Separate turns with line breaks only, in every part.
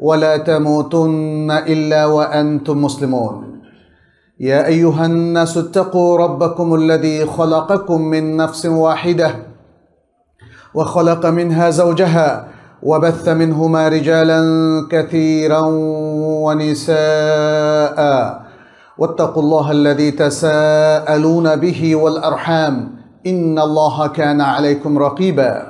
ولا تموتن الا وانتم مسلمون يا ايها الناس اتقوا ربكم الذي خلقكم من نفس واحده وخلق منها زوجها وبث منهما رجالا كثيرا ونساء واتقوا الله الذي تساءلون به والارحام ان الله كان عليكم رقيبا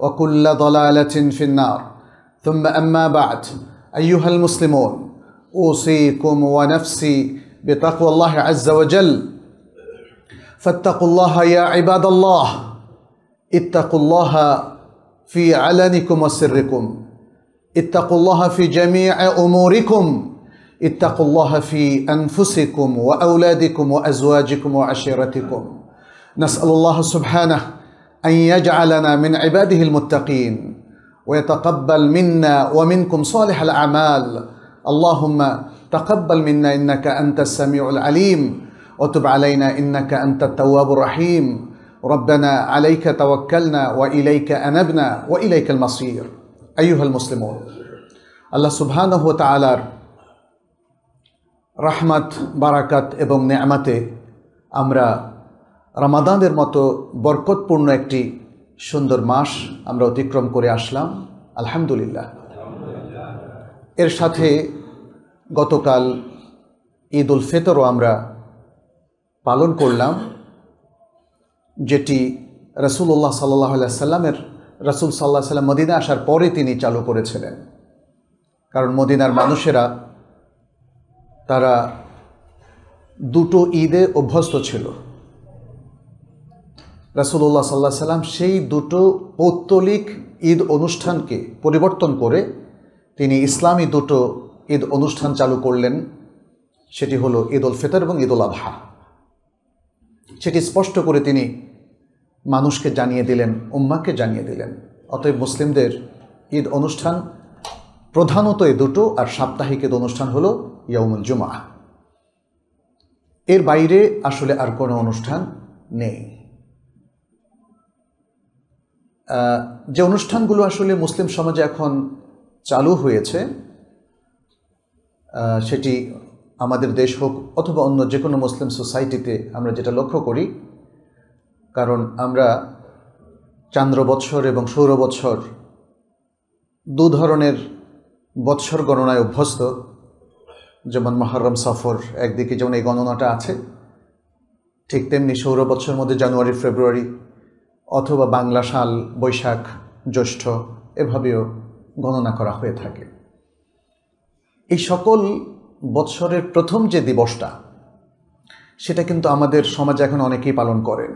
وكل ضلاله في النار ثم اما بعد ايها المسلمون اوصيكم ونفسي بتقوى الله عز وجل فاتقوا الله يا عباد الله اتقوا الله في علنكم وسركم اتقوا الله في جميع اموركم اتقوا الله في انفسكم واولادكم وازواجكم وعشيرتكم نسال الله سبحانه أن يجعلنا من عباده المتقين ويتقبل منا ومنكم صالح الأعمال اللهم تقبل منا إنك أنت السميع العليم وتب علينا إنك أنت التواب الرحيم ربنا عليك توكلنا وإليك أنبنا وإليك المصير أيها المسلمون الله سبحانه وتعالى رحمة بركة ابن نعمته أمر রামাদানের মতো বরকতপূর্ণ একটি সুন্দর মাস আমরা অতিক্রম করে আসলাম আলহামদুলিল্লাহ এর সাথে গতকাল ঈদ উল ফেতরও আমরা পালন করলাম যেটি রসুল্লাহ সাল্লাহ সাল্লামের রসুল সাল্লাহ সাল্লাম মদিনা আসার পরে তিনি চালু করেছিলেন কারণ মদিনার মানুষেরা তারা দুটো ঈদে অভ্যস্ত ছিল রাসুল্লাহ সাল্লাহ সাল্লাম সেই দুটো পৌত্তলিক ঈদ অনুষ্ঠানকে পরিবর্তন করে তিনি ইসলামী দুটো ঈদ অনুষ্ঠান চালু করলেন সেটি হলো ঈদ উল ফিতর এবং ঈদ উল আবহা সেটি স্পষ্ট করে তিনি মানুষকে জানিয়ে দিলেন উম্মাকে জানিয়ে দিলেন অতএব মুসলিমদের ঈদ অনুষ্ঠান প্রধানত এ দুটো আর সাপ্তাহিক ঈদ অনুষ্ঠান হলো ইয়ামুল জুমা এর বাইরে আসলে আর কোনো অনুষ্ঠান নেই যে অনুষ্ঠানগুলো আসলে মুসলিম সমাজে এখন চালু হয়েছে সেটি আমাদের দেশ হোক অথবা অন্য যে কোনো মুসলিম সোসাইটিতে আমরা যেটা লক্ষ্য করি কারণ আমরা চান্দ্র বৎসর এবং সৌর বৎসর দু ধরনের বৎসর গণনায় অভ্যস্ত যেমন মহরম সফর একদিকে যেমন এই গণনাটা আছে ঠিক তেমনি সৌর বৎসর মধ্যে জানুয়ারি ফেব্রুয়ারি অথবা বাংলা সাল বৈশাখ জ্যৈষ্ঠ এভাবেও গণনা করা হয়ে থাকে এই সকল বৎসরের প্রথম যে দিবসটা সেটা কিন্তু আমাদের সমাজে এখন অনেকেই পালন করেন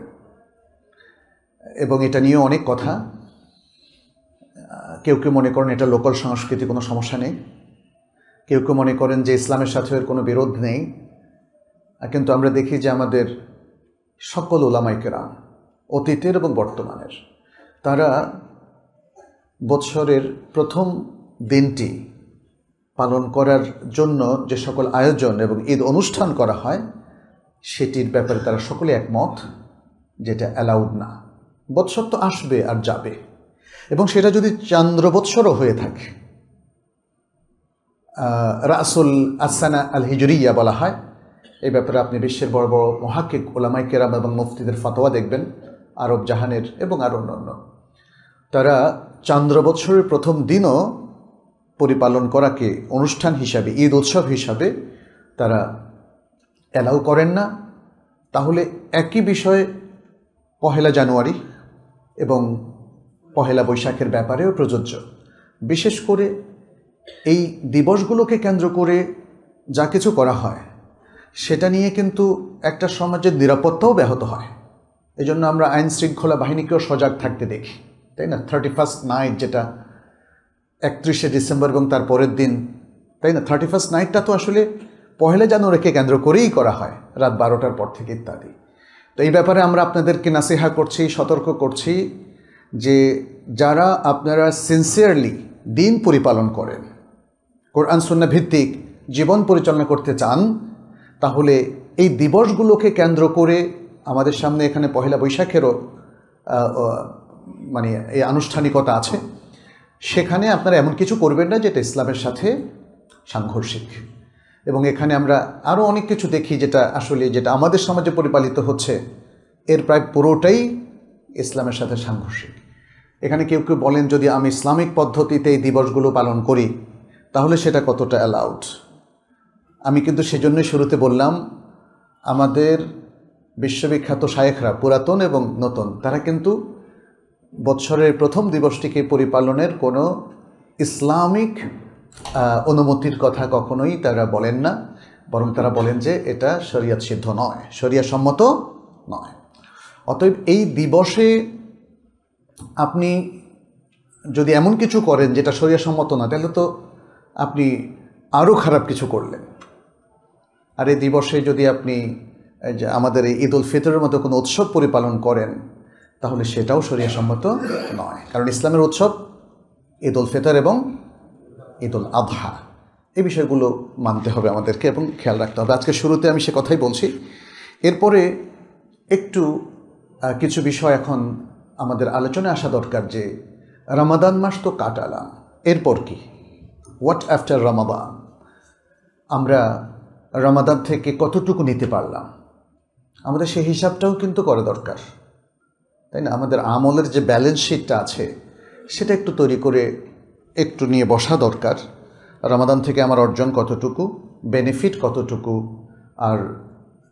এবং এটা নিয়ে অনেক কথা কেউ কেউ মনে করেন এটা লোকাল সংস্কৃতি কোনো সমস্যা নেই কেউ কেউ মনে করেন যে ইসলামের সাথে এর কোনো বিরোধ নেই কিন্তু আমরা দেখি যে আমাদের সকল ওলামাইকেরা অতীতের এবং বর্তমানের তারা বৎসরের প্রথম দিনটি পালন করার জন্য যে সকল আয়োজন এবং ঈদ অনুষ্ঠান করা হয় সেটির ব্যাপারে তারা সকলে একমত যেটা অ্যালাউড না বৎসর তো আসবে আর যাবে এবং সেটা যদি চান্দ্র বৎসরও হয়ে থাকে রাসুল আসানা আল হিজুরিয়া বলা হয় এই ব্যাপারে আপনি বিশ্বের বড় বড় মহাকিক ওলামাইকেরাম কেরাম এবং মুফতিদের ফতোয়া দেখবেন আরব জাহানের এবং আর অন্যান্য তারা চান্দ্র বছরের প্রথম দিনও পরিপালন করাকে অনুষ্ঠান হিসাবে ঈদ উৎসব হিসাবে তারা অ্যালাউ করেন না তাহলে একই বিষয়ে পহেলা জানুয়ারি এবং পহেলা বৈশাখের ব্যাপারেও প্রযোজ্য বিশেষ করে এই দিবসগুলোকে কেন্দ্র করে যা কিছু করা হয় সেটা নিয়ে কিন্তু একটা সমাজের নিরাপত্তাও ব্যাহত হয় এই জন্য আমরা আইন শৃঙ্খলা বাহিনীকেও সজাগ থাকতে দেখি তাই না থার্টি ফার্স্ট নাইট যেটা একত্রিশে ডিসেম্বর এবং তার পরের দিন তাই না থার্টি ফার্স্ট নাইটটা তো আসলে পহেলা জানুয়ারিকে কেন্দ্র করেই করা হয় রাত বারোটার পর থেকে ইত্যাদি তো এই ব্যাপারে আমরা আপনাদেরকে নাসিহা করছি সতর্ক করছি যে যারা আপনারা সিনসিয়ারলি দিন পরিপালন করেন কোরআন সুন্না ভিত্তিক জীবন পরিচালনা করতে চান তাহলে এই দিবসগুলোকে কেন্দ্র করে আমাদের সামনে এখানে পহেলা বৈশাখেরও মানে এই আনুষ্ঠানিকতা আছে সেখানে আপনারা এমন কিছু করবেন না যেটা ইসলামের সাথে সাংঘর্ষিক এবং এখানে আমরা আরও অনেক কিছু দেখি যেটা আসলে যেটা আমাদের সমাজে পরিপালিত হচ্ছে এর প্রায় পুরোটাই ইসলামের সাথে সাংঘর্ষিক এখানে কেউ কেউ বলেন যদি আমি ইসলামিক পদ্ধতিতে এই দিবসগুলো পালন করি তাহলে সেটা কতটা অ্যালাউড আমি কিন্তু সেজন্যই শুরুতে বললাম আমাদের বিশ্ববিখ্যাত শায়েখরা পুরাতন এবং নতুন তারা কিন্তু বৎসরের প্রথম দিবসটিকে পরিপালনের কোনো ইসলামিক অনুমতির কথা কখনোই তারা বলেন না বরং তারা বলেন যে এটা শরিয়াত সিদ্ধ নয় শরিয়া সম্মত নয় অতএব এই দিবসে আপনি যদি এমন কিছু করেন যেটা শরিয়া সম্মত না তাহলে তো আপনি আরও খারাপ কিছু করলেন আর এই দিবসে যদি আপনি যে আমাদের এই ঈদ উল ফিতরের মতো কোনো উৎসব পরিপালন করেন তাহলে সেটাও সম্মত নয় কারণ ইসলামের উৎসব ঈদ উল ফিতর এবং ঈদ উল আধা এই বিষয়গুলো মানতে হবে আমাদেরকে এবং খেয়াল রাখতে হবে আজকে শুরুতে আমি সে কথাই বলছি এরপরে একটু কিছু বিষয় এখন আমাদের আলোচনায় আসা দরকার যে রমাদান মাস তো কাটালাম এরপর কি হোয়াট আফটার রমাদান আমরা রমাদান থেকে কতটুকু নিতে পারলাম আমাদের সেই হিসাবটাও কিন্তু করা দরকার তাই না আমাদের আমলের যে ব্যালেন্স শিটটা আছে সেটা একটু তৈরি করে একটু নিয়ে বসা দরকার রমাদান থেকে আমার অর্জন কতটুকু বেনিফিট কতটুকু আর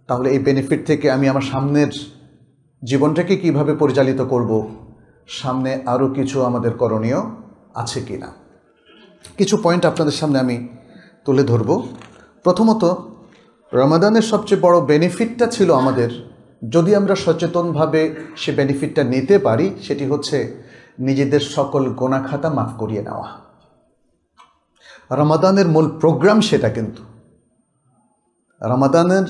তাহলে এই বেনিফিট থেকে আমি আমার সামনের জীবনটাকে কিভাবে পরিচালিত করব সামনে আরও কিছু আমাদের করণীয় আছে কি না কিছু পয়েন্ট আপনাদের সামনে আমি তুলে ধরব প্রথমত রমাদানের সবচেয়ে বড় বেনিফিটটা ছিল আমাদের যদি আমরা সচেতনভাবে সে বেনিফিটটা নিতে পারি সেটি হচ্ছে নিজেদের সকল গোনাখাতা মাফ করিয়ে নেওয়া রমাদানের মূল প্রোগ্রাম সেটা কিন্তু রমাদানের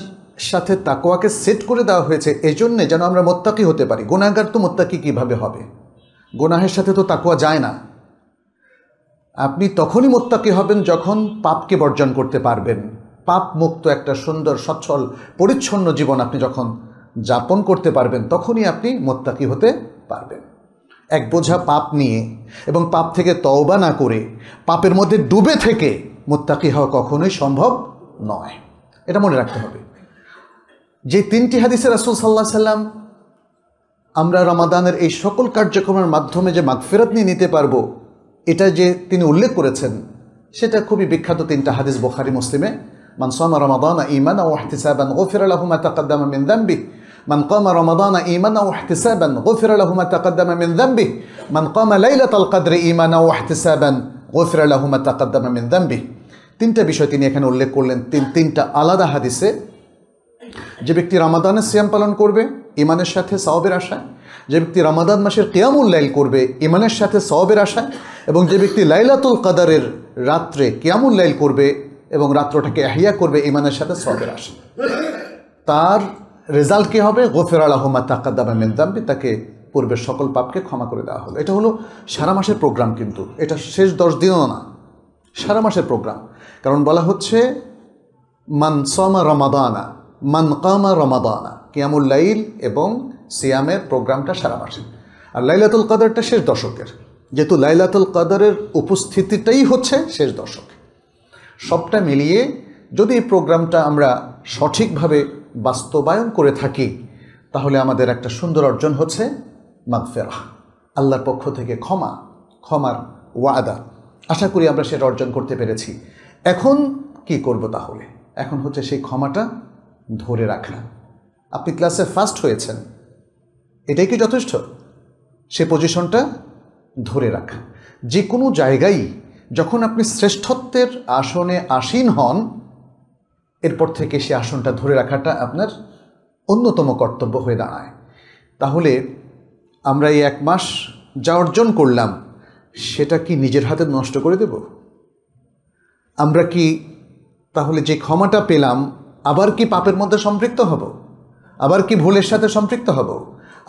সাথে তাকোয়াকে সেট করে দেওয়া হয়েছে এই জন্যে যেন আমরা মোত্তাকি হতে পারি গোনাগার তো মোত্তাকি কীভাবে হবে গোনাহের সাথে তো তাকোয়া যায় না আপনি তখনই মোত্তাকি হবেন যখন পাপকে বর্জন করতে পারবেন পাপ মুক্ত একটা সুন্দর সচ্ছল পরিচ্ছন্ন জীবন আপনি যখন যাপন করতে পারবেন তখনই আপনি মোত্তাকি হতে পারবেন এক বোঝা পাপ নিয়ে এবং পাপ থেকে তওবা না করে পাপের মধ্যে ডুবে থেকে মোত্তাকি হওয়া কখনোই সম্ভব নয় এটা মনে রাখতে হবে যে তিনটি হাদিসে রাসুল সাল্লাহ সাল্লাম আমরা রমাদানের এই সকল কার্যক্রমের মাধ্যমে যে মাগফেরত নিয়ে নিতে পারবো এটা যে তিনি উল্লেখ করেছেন সেটা খুবই বিখ্যাত তিনটা হাদিস বোখারি মুসলিমে من صام رمضان إيمانا واحتسابا غفر له ما تقدم من ذنبه من قام رمضان إيمانا واحتسابا غفر له ما تقدم من ذنبه من قام ليلة القدر إيمانا واحتسابا غفر له ما تقدم من ذنبه তিনটা বিষয় তিনি تنتا على করলেন তিন جب اكتي رمضان السيام ব্যক্তি كور بي إيمان করবে ইমানের راشا جب اكتي رمضان مشير قيام الليل كور بي إيمان ইমানের সাথে راشا ابن جب اكتي ليلة القدر কাদারের قيام الليل كور بي এবং রাত্রটাকে এহিয়া করবে ইমানের সাথে সবের আসে তার রেজাল্ট কী হবে গোফের আলহমা তাকাদ্দাবা মেন্দাম্বি তাকে পূর্বের সকল পাপকে ক্ষমা করে দেওয়া হলো এটা হলো সারা মাসের প্রোগ্রাম কিন্তু এটা শেষ দশ দিনও না সারা মাসের প্রোগ্রাম কারণ বলা হচ্ছে মান সমা রমাদানা মান কামা রমাদানা কিয়ামুল লাইল এবং সিয়ামের প্রোগ্রামটা সারা মাসের আর লাইলাতুল কাদারটা শেষ দশকের যেহেতু লাইলাতুল কাদারের উপস্থিতিটাই হচ্ছে শেষ দশক সবটা মিলিয়ে যদি এই প্রোগ্রামটা আমরা সঠিকভাবে বাস্তবায়ন করে থাকি তাহলে আমাদের একটা সুন্দর অর্জন হচ্ছে মাগফেরা আল্লাহর পক্ষ থেকে ক্ষমা ক্ষমার ওয়াদা আশা করি আমরা সেটা অর্জন করতে পেরেছি এখন কি করব তাহলে এখন হচ্ছে সেই ক্ষমাটা ধরে রাখা আপনি ক্লাসে ফার্স্ট হয়েছেন এটাই কি যথেষ্ট সে পজিশনটা ধরে রাখা যে কোনো জায়গায় যখন আপনি শ্রেষ্ঠত্বের আসনে আসীন হন এরপর থেকে সে আসনটা ধরে রাখাটা আপনার অন্যতম কর্তব্য হয়ে দাঁড়ায় তাহলে আমরা এই এক মাস যা অর্জন করলাম সেটা কি নিজের হাতে নষ্ট করে দেব আমরা কি তাহলে যে ক্ষমাটা পেলাম আবার কি পাপের মধ্যে সম্পৃক্ত হব আবার কি ভুলের সাথে সম্পৃক্ত হব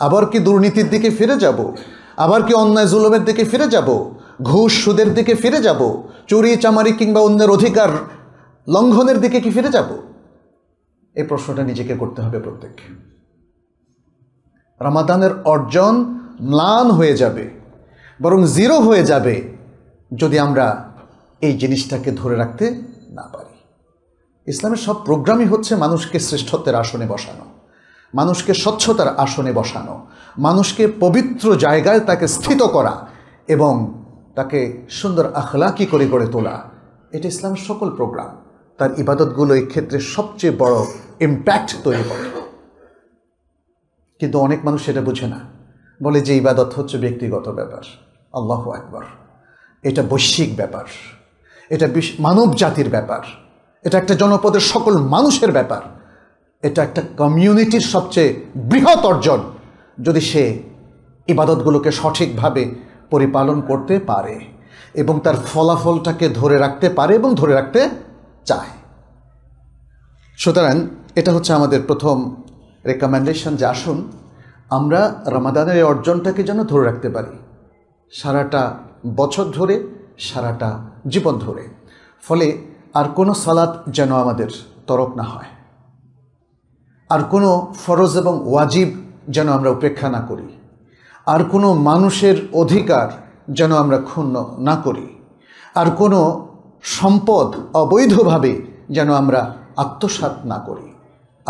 আবার কি দুর্নীতির দিকে ফিরে যাব আবার কি অন্যায় জুলমের দিকে ফিরে যাব ঘুষ সুদের দিকে ফিরে যাব চুরি চামারি কিংবা অন্যের অধিকার লঙ্ঘনের দিকে কি ফিরে যাব এই প্রশ্নটা নিজেকে করতে হবে প্রত্যেককে রামাদানের অর্জন ম্লান হয়ে যাবে বরং জিরো হয়ে যাবে যদি আমরা এই জিনিসটাকে ধরে রাখতে না পারি ইসলামের সব প্রোগ্রামই হচ্ছে মানুষকে শ্রেষ্ঠত্বের আসনে বসানো মানুষকে স্বচ্ছতার আসনে বসানো মানুষকে পবিত্র জায়গায় তাকে স্থিত করা এবং তাকে সুন্দর আখলাকি করে গড়ে তোলা এটা ইসলামের সকল প্রোগ্রাম তার ইবাদতগুলো এই ক্ষেত্রে সবচেয়ে বড় ইম্প্যাক্ট তৈরি করে কিন্তু অনেক মানুষ সেটা বুঝে না বলে যে ইবাদত হচ্ছে ব্যক্তিগত ব্যাপার আল্লাহ একবার এটা বৈশ্বিক ব্যাপার এটা মানব জাতির ব্যাপার এটা একটা জনপদের সকল মানুষের ব্যাপার এটা একটা কমিউনিটির সবচেয়ে বৃহৎ অর্জন যদি সে ইবাদতগুলোকে সঠিকভাবে পরিপালন করতে পারে এবং তার ফলাফলটাকে ধরে রাখতে পারে এবং ধরে রাখতে চায় সুতরাং এটা হচ্ছে আমাদের প্রথম রেকমেন্ডেশন যে আসুন আমরা রমাদানের অর্জনটাকে যেন ধরে রাখতে পারি সারাটা বছর ধরে সারাটা জীবন ধরে ফলে আর কোনো সালাদ যেন আমাদের তরক না হয় আর কোনো ফরজ এবং ওয়াজিব যেন আমরা উপেক্ষা না করি আর কোনো মানুষের অধিকার যেন আমরা ক্ষুণ্ণ না করি আর কোনো সম্পদ অবৈধভাবে যেন আমরা আত্মসাত না করি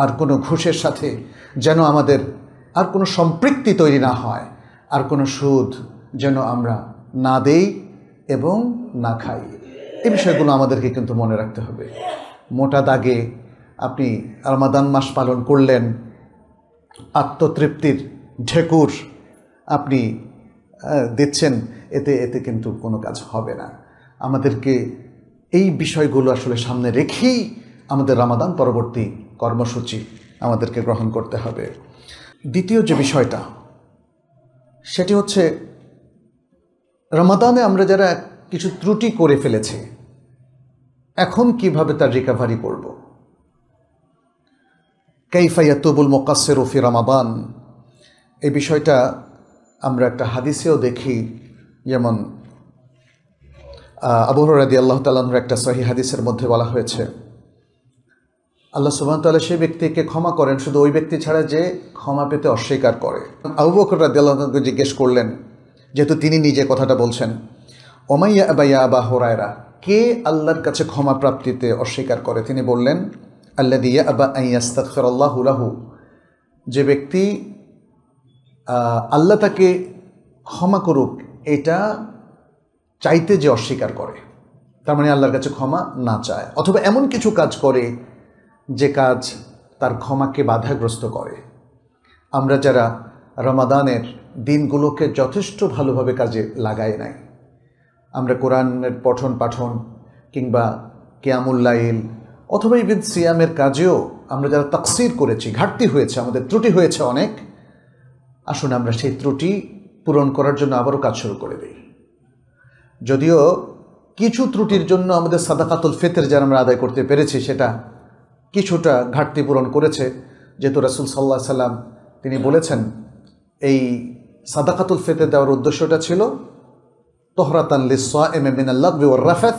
আর কোনো ঘুষের সাথে যেন আমাদের আর কোনো সম্পৃক্তি তৈরি না হয় আর কোনো সুদ যেন আমরা না দেই এবং না খাই এই বিষয়গুলো আমাদেরকে কিন্তু মনে রাখতে হবে মোটা দাগে আপনি রমাদান মাস পালন করলেন আত্মতৃপ্তির ঢেকুর আপনি দিচ্ছেন এতে এতে কিন্তু কোনো কাজ হবে না আমাদেরকে এই বিষয়গুলো আসলে সামনে রেখেই আমাদের রামাদান পরবর্তী কর্মসূচি আমাদেরকে গ্রহণ করতে হবে দ্বিতীয় যে বিষয়টা সেটি হচ্ছে রামাদানে আমরা যারা কিছু ত্রুটি করে ফেলেছি এখন কিভাবে তার রিকাভারি করব কাইফাইয়া তবুল মোকাসের ওফি রামাবান এই বিষয়টা আমরা একটা হাদিসেও দেখি যেমন আবহরাদি আল্লাহ তালার একটা সহি হাদিসের মধ্যে বলা হয়েছে আল্লাহ সুবাহ তাল্লাহ সেই ব্যক্তিকে ক্ষমা করেন শুধু ওই ব্যক্তি ছাড়া যে ক্ষমা পেতে অস্বীকার করে আবু বকর রাদি আল্লাহকে জিজ্ঞেস করলেন যেহেতু তিনি নিজে কথাটা বলছেন ওমাইয়া আবাইয়া আবা হোরায়রা কে আল্লাহর কাছে ক্ষমা প্রাপ্তিতে অস্বীকার করে তিনি বললেন আল্লাহ দিয়া আবা আইয়াস্তাকর আল্লাহুলাহু যে ব্যক্তি আল্লাহ তাকে ক্ষমা করুক এটা চাইতে যে অস্বীকার করে তার মানে আল্লাহর কাছে ক্ষমা না চায় অথবা এমন কিছু কাজ করে যে কাজ তার ক্ষমাকে বাধাগ্রস্ত করে আমরা যারা রমাদানের দিনগুলোকে যথেষ্ট ভালোভাবে কাজে লাগায় নাই আমরা কোরআনের পঠন পাঠন কিংবা কেয়ামুল্লাইল অথবা ইভিন সিয়ামের কাজেও আমরা যারা তাকসির করেছি ঘাটতি হয়েছে আমাদের ত্রুটি হয়েছে অনেক আসুন আমরা সেই ত্রুটি পূরণ করার জন্য আবারও কাজ শুরু করে দিই যদিও কিছু ত্রুটির জন্য আমাদের সাদাকাতুল ফেতের যারা আমরা আদায় করতে পেরেছি সেটা কিছুটা ঘাটতি পূরণ করেছে যেহেতু রাসুল সাল্লাহ সাল্লাম তিনি বলেছেন এই সাদাকাতুল ফেতে দেওয়ার উদ্দেশ্যটা ছিল তোহরাতান লিসা এম এম মিনাল্লাবি ওর রাফেত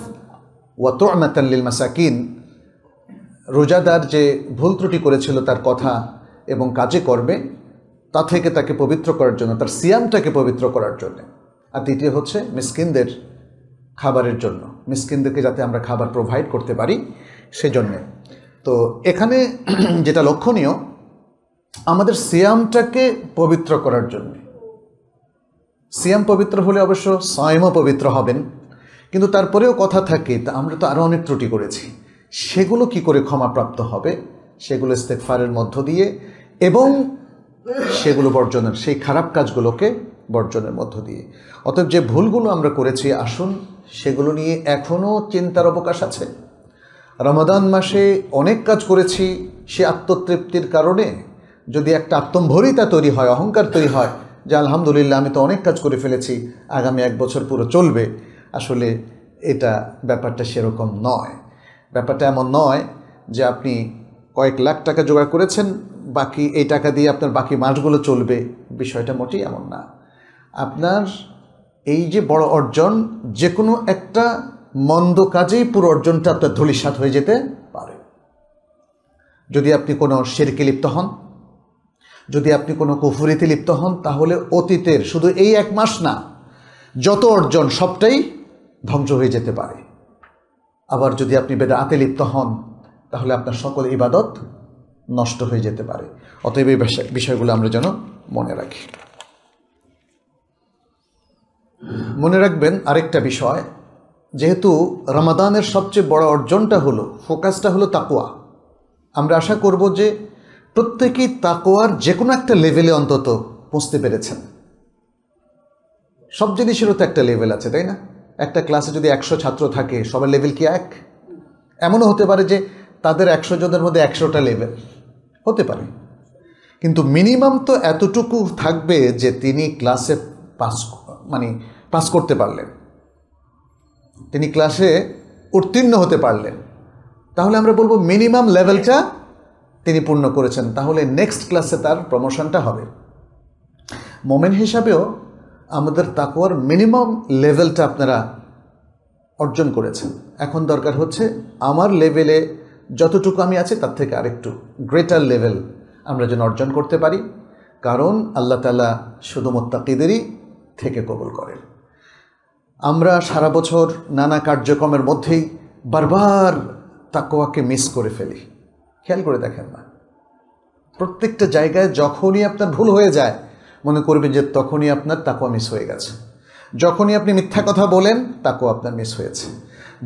ওয়া তোমাতান লিল মাসাকিন রোজাদার যে ভুল ত্রুটি করেছিল তার কথা এবং কাজে করবে তা থেকে তাকে পবিত্র করার জন্য তার সিয়ামটাকে পবিত্র করার জন্য আর দ্বিতীয় হচ্ছে মিসকিনদের খাবারের জন্য মিসকিনদেরকে যাতে আমরা খাবার প্রোভাইড করতে পারি সেজন্যে তো এখানে যেটা লক্ষণীয় আমাদের সিয়ামটাকে পবিত্র করার জন্য সিয়াম পবিত্র হলে অবশ্য সয়মও পবিত্র হবেন কিন্তু তারপরেও কথা থাকে তা আমরা তো আরও অনেক ত্রুটি করেছি সেগুলো কি করে ক্ষমাপ্রাপ্ত হবে সেগুলো ইস্তেকফারের মধ্য দিয়ে এবং সেগুলো বর্জনের সেই খারাপ কাজগুলোকে বর্জনের মধ্য দিয়ে অতএব যে ভুলগুলো আমরা করেছি আসুন সেগুলো নিয়ে এখনও চিন্তার অবকাশ আছে রমাদান মাসে অনেক কাজ করেছি সে আত্মতৃপ্তির কারণে যদি একটা আত্মম্ভরিতা তৈরি হয় অহংকার তৈরি হয় যে আলহামদুলিল্লাহ আমি তো অনেক কাজ করে ফেলেছি আগামী এক বছর পুরো চলবে আসলে এটা ব্যাপারটা সেরকম নয় ব্যাপারটা এমন নয় যে আপনি কয়েক লাখ টাকা জোগাড় করেছেন বাকি এই টাকা দিয়ে আপনার বাকি মাসগুলো চলবে বিষয়টা মোটেই এমন না আপনার এই যে বড় অর্জন যে কোনো একটা মন্দ কাজেই পুরো অর্জনটা আপনার ধুলিসাত হয়ে যেতে পারে যদি আপনি কোনো শেরকে লিপ্ত হন যদি আপনি কোনো কুফুরিতে লিপ্ত হন তাহলে অতীতের শুধু এই এক মাস না যত অর্জন সবটাই ধ্বংস হয়ে যেতে পারে আবার যদি আপনি আতে লিপ্ত হন তাহলে আপনার সকল ইবাদত নষ্ট হয়ে যেতে পারে অতএব এই বিষয়গুলো আমরা যেন মনে রাখি মনে রাখবেন আরেকটা বিষয় যেহেতু রমাদানের সবচেয়ে বড় অর্জনটা হলো ফোকাসটা হলো তাকোয়া আমরা আশা করব যে প্রত্যেকেই তাকোয়ার যে কোনো একটা লেভেলে অন্তত পৌঁছতে পেরেছেন সব জিনিসেরও তো একটা লেভেল আছে তাই না একটা ক্লাসে যদি একশো ছাত্র থাকে সবার লেভেল কি এক এমনও হতে পারে যে তাদের একশো জনের মধ্যে একশোটা লেভেল হতে পারে কিন্তু মিনিমাম তো এতটুকু থাকবে যে তিনি ক্লাসে পাস মানে পাস করতে পারলেন তিনি ক্লাসে উত্তীর্ণ হতে পারলেন তাহলে আমরা বলবো মিনিমাম লেভেলটা তিনি পূর্ণ করেছেন তাহলে নেক্সট ক্লাসে তার প্রমোশনটা হবে মোমেন হিসাবেও আমাদের তাকুয়ার মিনিমাম লেভেলটা আপনারা অর্জন করেছেন এখন দরকার হচ্ছে আমার লেভেলে যতটুকু আমি আছে তার থেকে আরেকটু গ্রেটার লেভেল আমরা যেন অর্জন করতে পারি কারণ আল্লাহ তালা শুধু মোত্তাকিদেরই থেকে কবুল করেন আমরা সারা বছর নানা কার্যক্রমের মধ্যেই বারবার তাকোয়াকে মিস করে ফেলি খেয়াল করে দেখেন না প্রত্যেকটা জায়গায় যখনই আপনার ভুল হয়ে যায় মনে করবেন যে তখনই আপনার তাকোয়া মিস হয়ে গেছে যখনই আপনি মিথ্যা কথা বলেন তাকোয়া আপনার মিস হয়েছে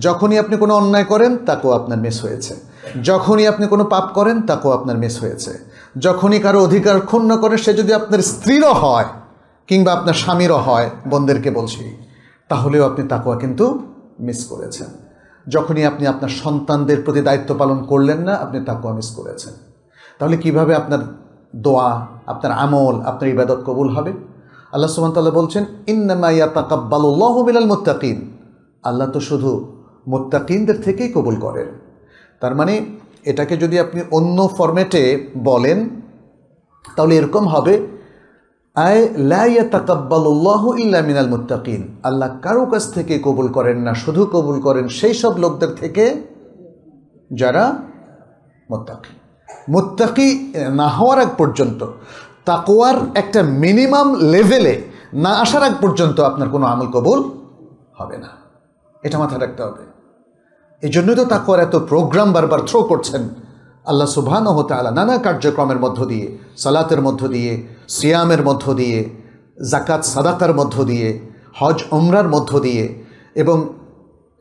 যখনই আপনি কোনো অন্যায় করেন তাকেও আপনার মিস হয়েছে যখনই আপনি কোনো পাপ করেন তাকেও আপনার মিস হয়েছে যখনই কারো অধিকার ক্ষুণ্ণ করে সে যদি আপনার স্ত্রীরও হয় কিংবা আপনার স্বামীরও হয় বোনদেরকে বলছি তাহলেও আপনি তাকুয়া কিন্তু মিস করেছেন যখনই আপনি আপনার সন্তানদের প্রতি দায়িত্ব পালন করলেন না আপনি তাকুয়া মিস করেছেন তাহলে কিভাবে আপনার দোয়া আপনার আমল আপনার ইবাদত কবুল হবে আল্লাহ সুমান তাল্লাহ বলছেন ইন্নামাইয়া তাকাব্বাল মিলাল মোত্তাকিন আল্লাহ তো শুধু মোত্তাকিনদের থেকেই কবুল করেন তার মানে এটাকে যদি আপনি অন্য ফর্মেটে বলেন তাহলে এরকম হবে আয় লাইয়া তাকাব্বাল্লাহ ইল্লা মিনাল মুত্তাকিন আল্লাহ কারো কাছ থেকে কবুল করেন না শুধু কবুল করেন সেই সব লোকদের থেকে যারা মোত্তাকি মোত্তাকি না হওয়ার আগ পর্যন্ত তাকোয়ার একটা মিনিমাম লেভেলে না আসার আগ পর্যন্ত আপনার কোনো আমল কবুল হবে না এটা মাথায় রাখতে হবে এই জন্যই তো তাকওয়ার এত প্রোগ্রাম বারবার থ্রো করছেন আল্লাহ হতে আলা নানা কার্যক্রমের মধ্য দিয়ে সালাতের মধ্য দিয়ে সিয়ামের মধ্য দিয়ে জাকাত সাদাকার মধ্য দিয়ে হজ অমরার মধ্য দিয়ে এবং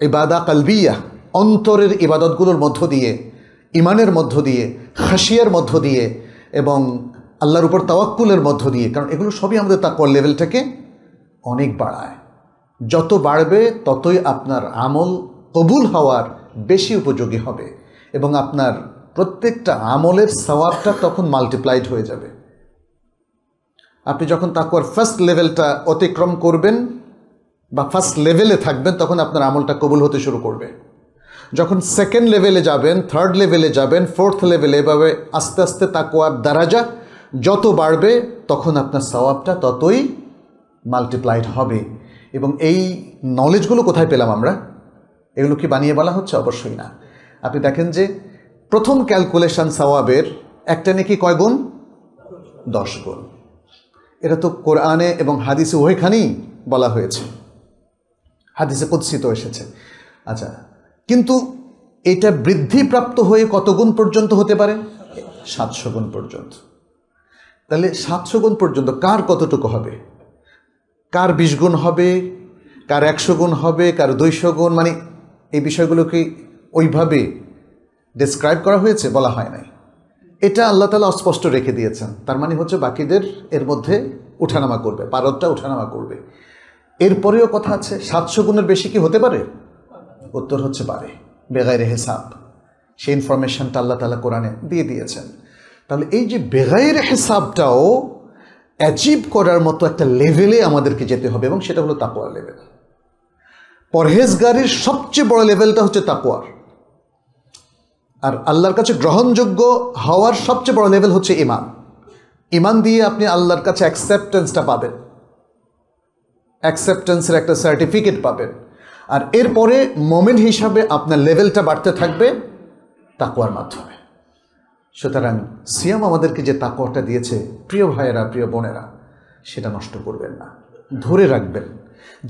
ইবাদা কালবিয়া অন্তরের ইবাদতগুলোর মধ্য দিয়ে ইমানের মধ্য দিয়ে খাসিয়ার মধ্য দিয়ে এবং আল্লাহর উপর তাওয়াক্কুলের মধ্য দিয়ে কারণ এগুলো সবই আমাদের তাকওয়ার লেভেলটাকে অনেক বাড়ায় যত বাড়বে ততই আপনার আমল কবুল হওয়ার বেশি উপযোগী হবে এবং আপনার প্রত্যেকটা আমলের সওয়াবটা তখন মাল্টিপ্লাইড হয়ে যাবে আপনি যখন তাকুয়ার ফার্স্ট লেভেলটা অতিক্রম করবেন বা ফার্স্ট লেভেলে থাকবেন তখন আপনার আমলটা কবুল হতে শুরু করবে যখন সেকেন্ড লেভেলে যাবেন থার্ড লেভেলে যাবেন ফোর্থ লেভেলে এভাবে আস্তে আস্তে তাকুয়ার দারাজা যত বাড়বে তখন আপনার সওয়াবটা ততই মাল্টিপ্লাইড হবে এবং এই নলেজগুলো কোথায় পেলাম আমরা এগুলো কি বানিয়ে বলা হচ্ছে অবশ্যই না আপনি দেখেন যে প্রথম ক্যালকুলেশন সওয়াবের একটা নাকি কয় গুণ দশ গুণ এটা তো কোরআনে এবং হাদিসে ওইখানেই বলা হয়েছে হাদিসে কুৎসিত এসেছে আচ্ছা কিন্তু এটা বৃদ্ধিপ্রাপ্ত হয়ে কত গুণ পর্যন্ত হতে পারে সাতশো গুণ পর্যন্ত তাহলে সাতশো গুণ পর্যন্ত কার কতটুকু হবে কার বিশ গুণ হবে কার একশো গুণ হবে কার দুইশো গুণ মানে এই বিষয়গুলোকে ওইভাবে ডিসক্রাইব করা হয়েছে বলা হয় নাই এটা আল্লাহ তালা অস্পষ্ট রেখে দিয়েছেন তার মানে হচ্ছে বাকিদের এর মধ্যে উঠানামা করবে পারদটা উঠানামা করবে এরপরেও কথা আছে সাতশো গুণের বেশি কি হতে পারে উত্তর হচ্ছে পারে বেগায়রে হেসাব সেই ইনফরমেশনটা আল্লাহ তালা কোরআনে দিয়ে দিয়েছেন তাহলে এই যে বেগায়ের হেসাবটাও অ্যাচিভ করার মতো একটা লেভেলে আমাদেরকে যেতে হবে এবং সেটা হলো তাকোয়ার লেভেল পরহেজগারির সবচেয়ে বড় লেভেলটা হচ্ছে তাকোয়ার আর আল্লাহর কাছে গ্রহণযোগ্য হওয়ার সবচেয়ে বড় লেভেল হচ্ছে ইমান ইমান দিয়ে আপনি আল্লাহর কাছে অ্যাকসেপ্টেন্সটা পাবেন অ্যাকসেপ্টেন্সের একটা সার্টিফিকেট পাবেন আর এরপরে মোমেন্ট হিসাবে আপনার লেভেলটা বাড়তে থাকবে তাকুয়ার মাধ্যমে সুতরাং সিয়াম আমাদেরকে যে তাকওয়াটা দিয়েছে প্রিয় ভাইয়েরা প্রিয় বোনেরা সেটা নষ্ট করবেন না ধরে রাখবেন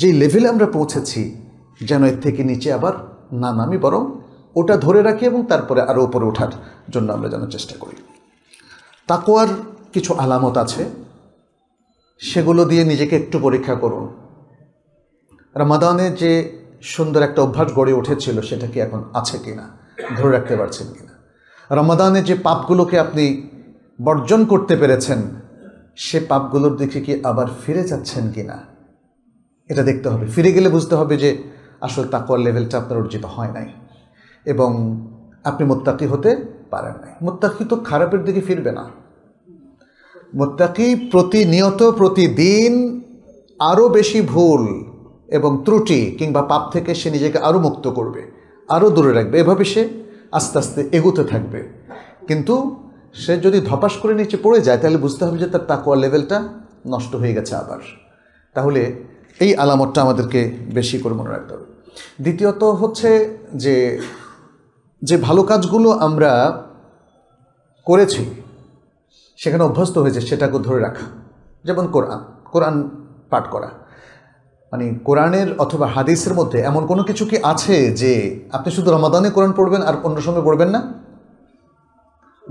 যেই লেভেলে আমরা পৌঁছেছি যেন এর থেকে নিচে আবার না নামি বরং ওটা ধরে রাখি এবং তারপরে আরও উপরে ওঠার জন্য আমরা যেন চেষ্টা করি তাকোয়ার কিছু আলামত আছে সেগুলো দিয়ে নিজেকে একটু পরীক্ষা করুন রামাদানে যে সুন্দর একটা অভ্যাস গড়ে উঠেছিল সেটা কি এখন আছে কি না ধরে রাখতে পারছেন কি না রমাদানে যে পাপগুলোকে আপনি বর্জন করতে পেরেছেন সে পাপগুলোর দিকে কি আবার ফিরে যাচ্ছেন কি না এটা দেখতে হবে ফিরে গেলে বুঝতে হবে যে আসল তাকুয়ার লেভেলটা আপনার অর্জিত হয় নাই এবং আপনি মোত্তাকি হতে পারেন নাই মোত্তাকি তো খারাপের দিকে ফিরবে না মোত্তাকি প্রতিনিয়ত প্রতিদিন আরও বেশি ভুল এবং ত্রুটি কিংবা পাপ থেকে সে নিজেকে আরও মুক্ত করবে আরও দূরে রাখবে এভাবে সে আস্তে আস্তে এগোতে থাকবে কিন্তু সে যদি ধপাস করে নিচে পড়ে যায় তাহলে বুঝতে হবে যে তার তাকোয়ার লেভেলটা নষ্ট হয়ে গেছে আবার তাহলে এই আলামতটা আমাদেরকে বেশি করে মনে রাখতে হবে দ্বিতীয়ত হচ্ছে যে যে ভালো কাজগুলো আমরা করেছি সেখানে অভ্যস্ত হয়েছে সেটাকে ধরে রাখা যেমন কোরআন কোরআন পাঠ করা মানে কোরআনের অথবা হাদিসের মধ্যে এমন কোনো কিছু কি আছে যে আপনি শুধু রমাদানে কোরআন পড়বেন আর অন্য সময় পড়বেন না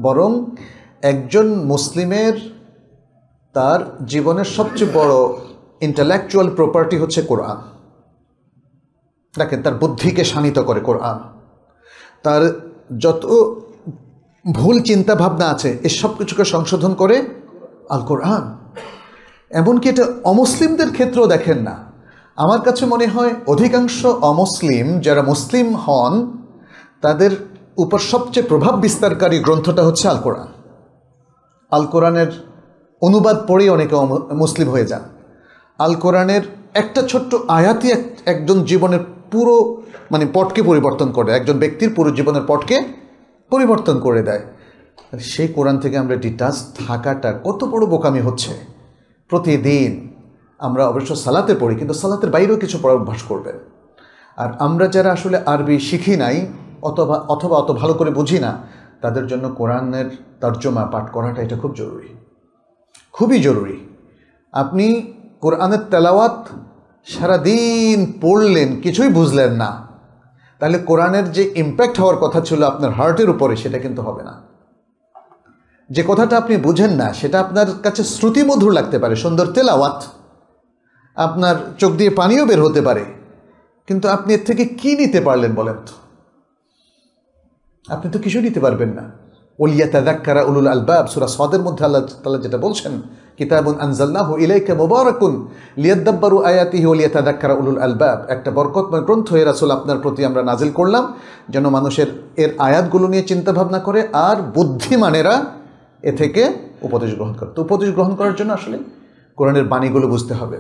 বরং একজন মুসলিমের তার জীবনের সবচেয়ে বড় ইন্টালেকচুয়াল প্রপার্টি হচ্ছে কোরআন দেখেন তার বুদ্ধিকে শানিত করে কোরআন তার যত ভুল চিন্তা ভাবনা আছে এসব কিছুকে সংশোধন করে আল কোরআন এমনকি এটা অমুসলিমদের ক্ষেত্রেও দেখেন না আমার কাছে মনে হয় অধিকাংশ অমুসলিম যারা মুসলিম হন তাদের উপর সবচেয়ে প্রভাব বিস্তারকারী গ্রন্থটা হচ্ছে আল কোরআন আল কোরআনের অনুবাদ পড়েই অনেকে মুসলিম হয়ে যান আল কোরআনের একটা ছোট্ট আয়াতই একজন জীবনের পুরো মানে পটকে পরিবর্তন করে একজন ব্যক্তির পুরো জীবনের পটকে পরিবর্তন করে দেয় সেই কোরআন থেকে আমরা ডিটাচ থাকাটা কত বড় বোকামি হচ্ছে প্রতিদিন আমরা অবশ্য সালাতে পড়ি কিন্তু সালাতের বাইরেও কিছু পড়া অভ্যাস করবেন আর আমরা যারা আসলে আরবি শিখি নাই অথবা অথবা অত ভালো করে বুঝি না তাদের জন্য কোরআনের তর্জমা পাঠ করাটা এটা খুব জরুরি খুবই জরুরি আপনি কোরআনের তেলাওয়াত সারাদিন পড়লেন কিছুই বুঝলেন না তাহলে কোরআনের যে ইম্প্যাক্ট হওয়ার কথা ছিল আপনার হার্টের উপরে সেটা কিন্তু হবে না যে কথাটা আপনি বুঝেন না সেটা আপনার কাছে শ্রুতিমধুর লাগতে পারে সুন্দর তেলাওয়াত আপনার চোখ দিয়ে পানিও বের হতে পারে কিন্তু আপনি এর থেকে কি নিতে পারলেন বলেন তো আপনি তো কিছু নিতে পারবেন না ওলিয়া তাদাক্কারা উলুল আলবাব সুরা সদের মধ্যে আল্লাহ তালা যেটা বলছেন কিতাবুন আনজাল্লাহ ইলাইকা মুবারাকুন লিয়াদ্দাব্বারু আয়াতি ওলিয়া তাদাক্কারা উলুল আলবাব একটা বরকতময় গ্রন্থ এর আসল আপনার প্রতি আমরা নাজিল করলাম যেন মানুষের এর আয়াতগুলো নিয়ে চিন্তা ভাবনা করে আর বুদ্ধিমানেরা এ থেকে উপদেশ গ্রহণ করে তো উপদেশ গ্রহণ করার জন্য আসলে কোরআনের বাণীগুলো বুঝতে হবে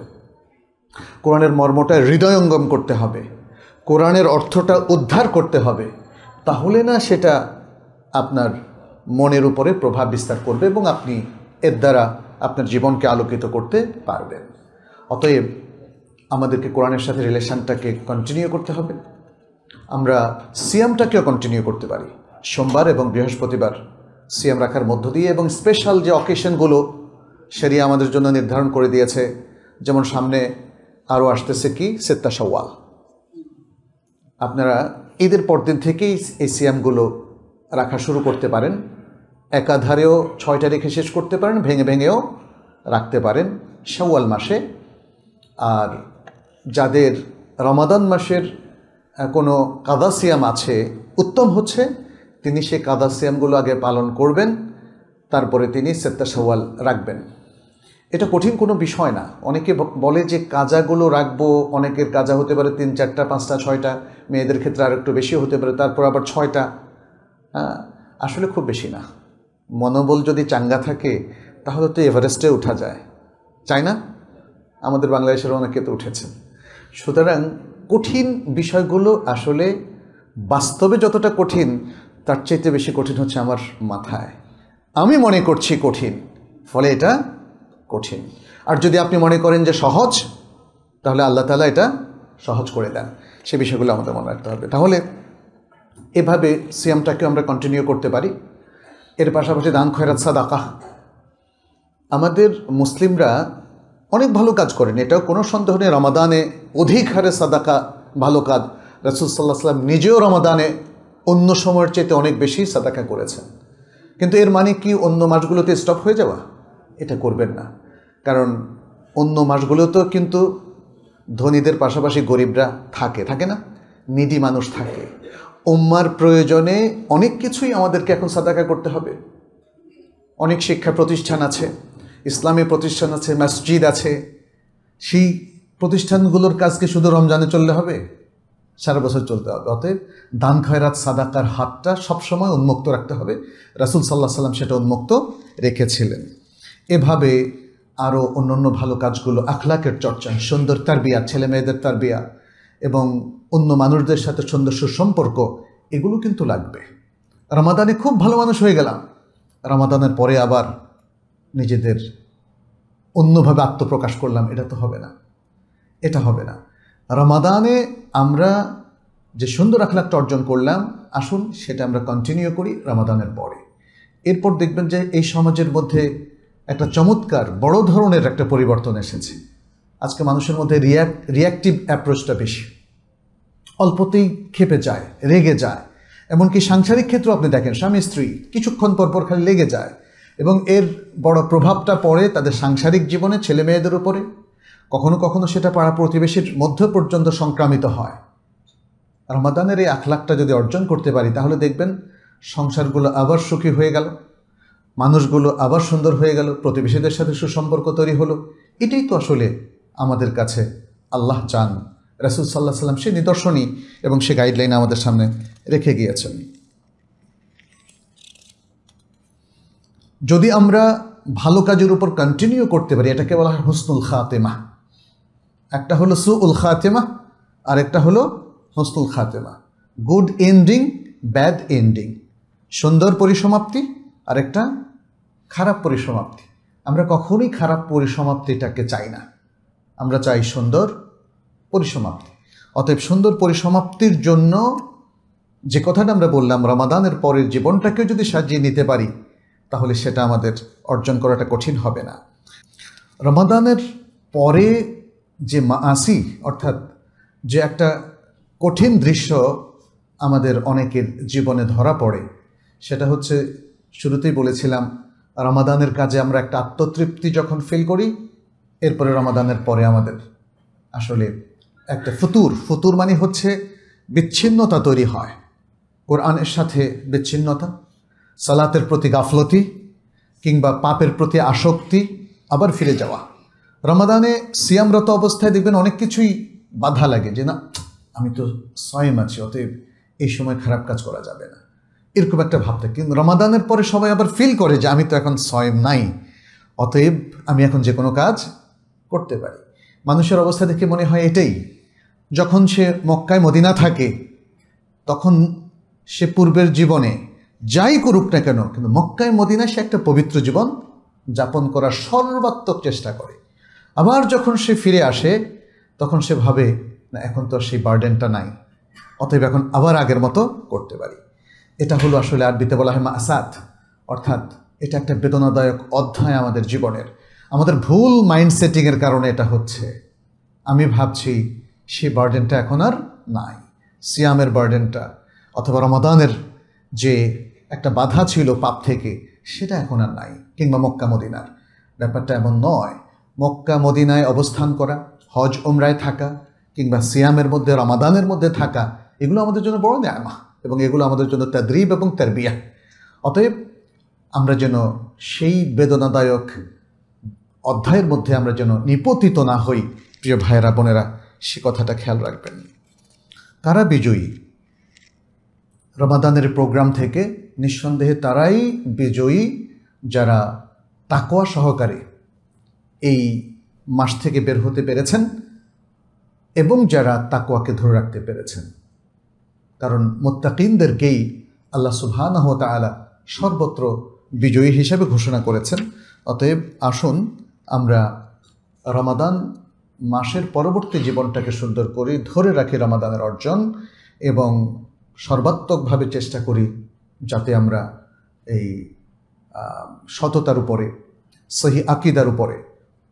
কোরআনের মর্মটা হৃদয়ঙ্গম করতে হবে কোরআনের অর্থটা উদ্ধার করতে হবে তাহলে না সেটা আপনার মনের উপরে প্রভাব বিস্তার করবে এবং আপনি এর দ্বারা আপনার জীবনকে আলোকিত করতে পারবেন অতএব আমাদেরকে কোরআনের সাথে রিলেশানটাকে কন্টিনিউ করতে হবে আমরা সিএমটাকেও কন্টিনিউ করতে পারি সোমবার এবং বৃহস্পতিবার সিএম রাখার মধ্য দিয়ে এবং স্পেশাল যে অকেশনগুলো সেটি আমাদের জন্য নির্ধারণ করে দিয়েছে যেমন সামনে আরও আসতেছে কি সেত্তা সওয়াল আপনারা ঈদের দিন থেকেই এই সিয়ামগুলো রাখা শুরু করতে পারেন একাধারেও ছয়টা রেখে শেষ করতে পারেন ভেঙে ভেঙেও রাখতে পারেন সওয়াল মাসে আর যাদের রমাদান মাসের কোনো কাদা সিয়াম আছে উত্তম হচ্ছে তিনি সেই কাদা সিয়ামগুলো আগে পালন করবেন তারপরে তিনি সেত্তা সওয়াল রাখবেন এটা কঠিন কোনো বিষয় না অনেকে বলে যে কাজাগুলো রাখবো অনেকের কাজা হতে পারে তিন চারটা পাঁচটা ছয়টা মেয়েদের ক্ষেত্রে আর একটু বেশি হতে পারে তারপর আবার ছয়টা আসলে খুব বেশি না মনোবল যদি চাঙ্গা থাকে তাহলে তো এভারেস্টে উঠা যায় চাই না আমাদের বাংলাদেশের অনেকে তো উঠেছেন সুতরাং কঠিন বিষয়গুলো আসলে বাস্তবে যতটা কঠিন তার চাইতে বেশি কঠিন হচ্ছে আমার মাথায় আমি মনে করছি কঠিন ফলে এটা কঠিন আর যদি আপনি মনে করেন যে সহজ তাহলে আল্লাহ তালা এটা সহজ করে দেন সে বিষয়গুলো আমাদের মনে রাখতে হবে তাহলে এভাবে সিয়ামটাকে আমরা কন্টিনিউ করতে পারি এর পাশাপাশি দান খয়রাত সাদাকাহ আমাদের মুসলিমরা অনেক ভালো কাজ করেন এটাও কোনো সন্দেহ নেই রমাদানে অধিক হারে সাদাকা ভালো কাজ রাসুল সাল্লাহ সাল্লাম নিজেও রমাদানে অন্য সময়ের চেয়েতে অনেক বেশি সাদাকা করেছেন কিন্তু এর মানে কি অন্য মাসগুলোতে স্টপ হয়ে যাওয়া এটা করবেন না কারণ অন্য মাসগুলোতেও কিন্তু ধনীদের পাশাপাশি গরিবরা থাকে থাকে না নিধি মানুষ থাকে উম্মার প্রয়োজনে অনেক কিছুই আমাদেরকে এখন সাদাকা করতে হবে অনেক শিক্ষা প্রতিষ্ঠান আছে ইসলামী প্রতিষ্ঠান আছে মসজিদ আছে সেই প্রতিষ্ঠানগুলোর কাজকে শুধু রমজানে চললে হবে সারা বছর চলতে হবে অতএব দান খয়রাত সাদাকার হাতটা সবসময় উন্মুক্ত রাখতে হবে রাসুল সাল্লাহ সাল্লাম সেটা উন্মুক্ত রেখেছিলেন এভাবে আরও অন্য অন্য ভালো কাজগুলো আখলাকের চর্চা সুন্দর তার বিয়া ছেলে মেয়েদের তার বিয়া এবং অন্য মানুষদের সাথে সুন্দর সুসম্পর্ক এগুলো কিন্তু লাগবে রামাদানে খুব ভালো মানুষ হয়ে গেলাম রামাদানের পরে আবার নিজেদের অন্যভাবে আত্মপ্রকাশ করলাম এটা তো হবে না এটা হবে না রামাদানে আমরা যে সুন্দর আখলাকটা অর্জন করলাম আসুন সেটা আমরা কন্টিনিউ করি রামাদানের পরে এরপর দেখবেন যে এই সমাজের মধ্যে একটা চমৎকার বড় ধরনের একটা পরিবর্তন এসেছে আজকে মানুষের মধ্যে রিয়াক্ট রিয়াক্টিভ অ্যাপ্রোচটা বেশি অল্পতেই খেপে যায় রেগে যায় এমনকি সাংসারিক ক্ষেত্রেও আপনি দেখেন স্বামী স্ত্রী কিছুক্ষণ পরপর খালি লেগে যায় এবং এর বড় প্রভাবটা পড়ে তাদের সাংসারিক জীবনে ছেলে মেয়েদের উপরে কখনো কখনো সেটা পাড়া প্রতিবেশীর মধ্য পর্যন্ত সংক্রামিত হয় রমাদানের এই আখলাখটা যদি অর্জন করতে পারি তাহলে দেখবেন সংসারগুলো আবার সুখী হয়ে গেল মানুষগুলো আবার সুন্দর হয়ে গেল প্রতিবেশীদের সাথে সুসম্পর্ক তৈরি হলো এটাই তো আসলে আমাদের কাছে আল্লাহ চান রাসুল সাল্লাহ সাল্লাম সে নিদর্শনই এবং সে গাইডলাইন আমাদের সামনে রেখে গিয়েছেন যদি আমরা ভালো কাজের উপর কন্টিনিউ করতে পারি এটাকে বলা হয় হসনুল খাতেমা একটা হলো সু উল খাতেমা আর একটা হলো হসনুল খাতেমা গুড এন্ডিং ব্যাড এন্ডিং সুন্দর পরিসমাপ্তি আর একটা খারাপ পরিসমাপ্তি আমরা কখনোই খারাপ পরিসমাপ্তিটাকে চাই না আমরা চাই সুন্দর পরিসমাপ্তি অতএব সুন্দর পরিসমাপ্তির জন্য যে কথাটা আমরা বললাম রমাদানের পরের জীবনটাকেও যদি সাজিয়ে নিতে পারি তাহলে সেটা আমাদের অর্জন করাটা কঠিন হবে না রমাদানের পরে যে আসি অর্থাৎ যে একটা কঠিন দৃশ্য আমাদের অনেকের জীবনে ধরা পড়ে সেটা হচ্ছে শুরুতেই বলেছিলাম রমাদানের কাজে আমরা একটা আত্মতৃপ্তি যখন ফিল করি এরপরে রমাদানের পরে আমাদের আসলে একটা ফুতুর ফুতুর মানে হচ্ছে বিচ্ছিন্নতা তৈরি হয় কোরআনের সাথে বিচ্ছিন্নতা সালাতের প্রতি গাফলতি কিংবা পাপের প্রতি আসক্তি আবার ফিরে যাওয়া রমাদানে সিয়ামরত অবস্থায় দেখবেন অনেক কিছুই বাধা লাগে যে না আমি তো সয়েম আছি অতএব এই সময় খারাপ কাজ করা যাবে না এরকম একটা ভাব থাকে কিন্তু রমাদানের পরে সবাই আবার ফিল করে যে আমি তো এখন সয়েম নাই অতএব আমি এখন যে কোনো কাজ করতে পারি মানুষের অবস্থা দেখে মনে হয় এটাই যখন সে মক্কায় মদিনা থাকে তখন সে পূর্বের জীবনে যাই করুক না কেন কিন্তু মক্কায় মদিনা সে একটা পবিত্র জীবন যাপন করার সর্বাত্মক চেষ্টা করে আবার যখন সে ফিরে আসে তখন সে ভাবে না এখন তো সেই বার্ডেনটা নাই অতএব এখন আবার আগের মতো করতে পারি এটা হলো আসলে আরবিতে বলা হয় মাসাদ অর্থাৎ এটা একটা বেদনাদায়ক অধ্যায় আমাদের জীবনের আমাদের ভুল মাইন্ডসেটিংয়ের কারণে এটা হচ্ছে আমি ভাবছি সে বার্ডেনটা এখন আর নাই সিয়ামের বার্ডেনটা অথবা রমাদানের যে একটা বাধা ছিল পাপ থেকে সেটা এখন আর নাই কিংবা মক্কা মদিনার ব্যাপারটা এমন নয় মক্কা মদিনায় অবস্থান করা হজ ওমরায় থাকা কিংবা সিয়ামের মধ্যে রমাদানের মধ্যে থাকা এগুলো আমাদের জন্য বড় মা এবং এগুলো আমাদের জন্য তাদ্রিব এবং তারবিয়া অতএব আমরা যেন সেই বেদনাদায়ক অধ্যায়ের মধ্যে আমরা যেন নিপতিত না হই প্রিয় ভাইয়েরা বোনেরা সে কথাটা খেয়াল রাখবেন তারা বিজয়ী রমাদানের প্রোগ্রাম থেকে নিঃসন্দেহে তারাই বিজয়ী যারা তাকোয়া সহকারে এই মাস থেকে বের হতে পেরেছেন এবং যারা তাকোয়াকে ধরে রাখতে পেরেছেন কারণ মোত্তাকিনদেরকেই আল্লাহ সুবহানাহ তালা সর্বত্র বিজয়ী হিসেবে ঘোষণা করেছেন অতএব আসুন আমরা রমাদান মাসের পরবর্তী জীবনটাকে সুন্দর করি ধরে রাখি রমাদানের অর্জন এবং সর্বাত্মকভাবে চেষ্টা করি যাতে আমরা এই সততার উপরে সহি আকিদার উপরে